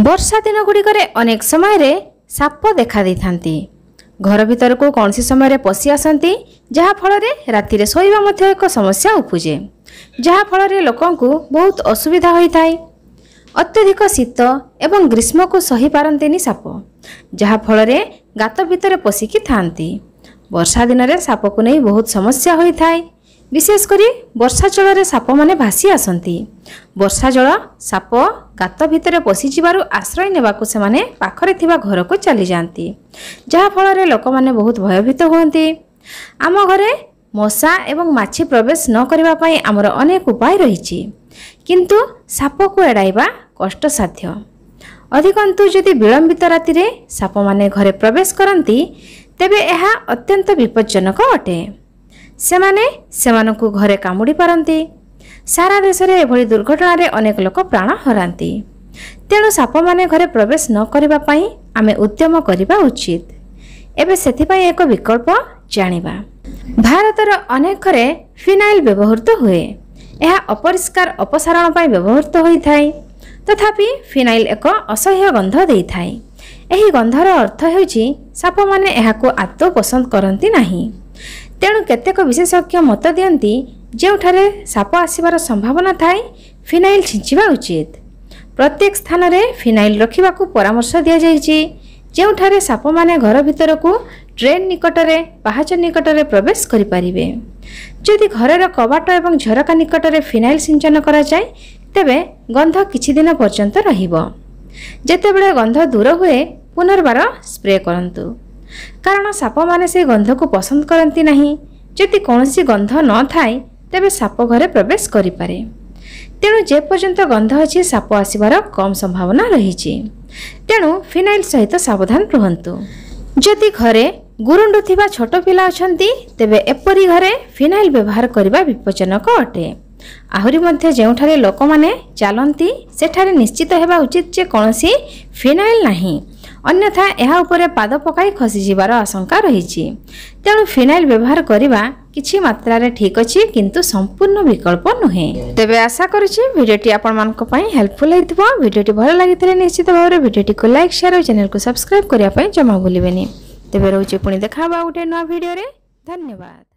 ବର୍ଷା ଦିନ ଗୁଡ଼ିକରେ ଅନେକ ସମୟରେ ସାପ ଦେଖା ଦେଇଥାନ୍ତି ଘର ଭିତରକୁ କୌଣସି ସମୟରେ ପଶି ଆସନ୍ତି ଯାହାଫଳରେ ରାତିରେ ଶୋଇବା ମଧ୍ୟ ଏକ ସମସ୍ୟା ଉପୁଜେ ଯାହାଫଳରେ ଲୋକଙ୍କୁ ବହୁତ ଅସୁବିଧା ହୋଇଥାଏ ଅତ୍ୟଧିକ ଶୀତ ଏବଂ ଗ୍ରୀଷ୍ମକୁ ସହିପାରନ୍ତିନି ସାପ ଯାହାଫଳରେ ଗାତ ଭିତରେ ପଶିକି ଥାଆନ୍ତି ବର୍ଷା ଦିନରେ ସାପକୁ ନେଇ ବହୁତ ସମସ୍ୟା ହୋଇଥାଏ ବିଶେଷ କରି ବର୍ଷା ଜଳରେ ସାପମାନେ ଭାସି ଆସନ୍ତି ବର୍ଷା ଜଳ ସାପ ଗାତ ଭିତରେ ପଶିଯିବାରୁ ଆଶ୍ରୟ ନେବାକୁ ସେମାନେ ପାଖରେ ଥିବା ଘରକୁ ଚାଲିଯାଆନ୍ତି ଯାହାଫଳରେ ଲୋକମାନେ ବହୁତ ଭୟଭୀତ ହୁଅନ୍ତି ଆମ ଘରେ ମଶା ଏବଂ ମାଛି ପ୍ରବେଶ ନ କରିବା ପାଇଁ ଆମର ଅନେକ ଉପାୟ ରହିଛି କିନ୍ତୁ ସାପକୁ ଏଡ଼ାଇବା କଷ୍ଟସାଧ୍ୟ ଅଧିକନ୍ତୁ ଯଦି ବିଳମ୍ବିତ ରାତିରେ ସାପମାନେ ଘରେ ପ୍ରବେଶ କରନ୍ତି ତେବେ ଏହା ଅତ୍ୟନ୍ତ ବିପଜ୍ଜନକ ଅଟେ ସେମାନେ ସେମାନଙ୍କୁ ଘରେ କାମୁଡ଼ି ପାରନ୍ତି ସାରା ଦେଶରେ ଏଭଳି ଦୁର୍ଘଟଣାରେ ଅନେକ ଲୋକ ପ୍ରାଣ ହରାନ୍ତି ତେଣୁ ସାପମାନେ ଘରେ ପ୍ରବେଶ ନ କରିବା ପାଇଁ ଆମେ ଉଦ୍ୟମ କରିବା ଉଚିତ ଏବେ ସେଥିପାଇଁ ଏକ ବିକଳ୍ପ ଜାଣିବା ଭାରତର ଅନେକ ଘରେ ଫିନାଇଲ ବ୍ୟବହୃତ ହୁଏ ଏହା ଅପରିଷ୍କାର ଅପସାରଣ ପାଇଁ ବ୍ୟବହୃତ ହୋଇଥାଏ ତଥାପି ଫିନାଇଲ୍ ଏକ ଅସହ୍ୟ ଗନ୍ଧ ଦେଇଥାଏ ଏହି ଗନ୍ଧର ଅର୍ଥ ହେଉଛି ସାପମାନେ ଏହାକୁ ଆଦୌ ପସନ୍ଦ କରନ୍ତି ନାହିଁ ତେଣୁ କେତେକ ବିଶେଷଜ୍ଞ ମତ ଦିଅନ୍ତି ଯେଉଁଠାରେ ସାପ ଆସିବାର ସମ୍ଭାବନା ଥାଏ ଫିନାଇଲ୍ ଛିଞ୍ଚିବା ଉଚିତ ପ୍ରତ୍ୟେକ ସ୍ଥାନରେ ଫିନାଇଲ୍ ରଖିବାକୁ ପରାମର୍ଶ ଦିଆଯାଇଛି ଯେଉଁଠାରେ ସାପମାନେ ଘର ଭିତରକୁ ଟ୍ରେନ୍ ନିକଟରେ ପାହାଚ ନିକଟରେ ପ୍ରବେଶ କରିପାରିବେ ଯଦି ଘରର କବାଟ ଏବଂ ଝରକା ନିକଟରେ ଫିନାଇଲ୍ ସିଞ୍ଚନ କରାଯାଏ ତେବେ ଗନ୍ଧ କିଛି ଦିନ ପର୍ଯ୍ୟନ୍ତ ରହିବ ଯେତେବେଳେ ଗନ୍ଧ ଦୂର ହୁଏ ପୁନର୍ବାର ସ୍ପ୍ରେ କରନ୍ତୁ କାରଣ ସାପମାନେ ସେ ଗନ୍ଧକୁ ପସନ୍ଦ କରନ୍ତି ନାହିଁ ଯଦି କୌଣସି ଗନ୍ଧ ନଥାଏ ତେବେ ସାପ ଘରେ ପ୍ରବେଶ କରିପାରେ ତେଣୁ ଯେପର୍ଯ୍ୟନ୍ତ ଗନ୍ଧ ଅଛି ସାପ ଆସିବାର କମ୍ ସମ୍ଭାବନା ରହିଛି ତେଣୁ ଫିନାଇଲ୍ ସହିତ ସାବଧାନ ରୁହନ୍ତୁ ଯଦି ଘରେ ଗୁରୁଣ୍ଡୁ ଥିବା ଛୋଟ ପିଲା ଅଛନ୍ତି ତେବେ ଏପରି ଘରେ ଫିନାଇଲ୍ ବ୍ୟବହାର କରିବା ବିପଜନକ ଅଟେ ଆହୁରି ମଧ୍ୟ ଯେଉଁଠାରେ ଲୋକମାନେ ଚାଲନ୍ତି ସେଠାରେ ନିଶ୍ଚିତ ହେବା ଉଚିତ ଯେ କୌଣସି ଫିନାଇଲ୍ ନାହିଁ ଅନ୍ୟଥା ଏହା ଉପରେ ପାଦ ପକାଇ ଖସିଯିବାର ଆଶଙ୍କା ରହିଛି ତେଣୁ ଫିନାଇଲ୍ ବ୍ୟବହାର କରିବା କିଛି ମାତ୍ରାରେ ଠିକ୍ ଅଛି କିନ୍ତୁ ସମ୍ପୂର୍ଣ୍ଣ ବିକଳ୍ପ ନୁହେଁ ତେବେ ଆଶା କରୁଛି ଭିଡ଼ିଓଟି ଆପଣମାନଙ୍କ ପାଇଁ ହେଲ୍ପଫୁଲ୍ ହୋଇଥିବ ଭିଡ଼ିଓଟି ଭଲ ଲାଗିଥିଲେ ନିଶ୍ଚିତ ଭାବରେ ଭିଡ଼ିଓଟିକୁ ଲାଇକ୍ ସେୟାର ଓ ଚ୍ୟାନେଲକୁ ସବସ୍କ୍ରାଇବ୍ କରିବା ପାଇଁ ଜମା ଭୁଲିବେନି ତେବେ ରହୁଛି ପୁଣି ଦେଖା ହେବ ଆଉ ଗୋଟେ ନୂଆ ଭିଡ଼ିଓରେ ଧନ୍ୟବାଦ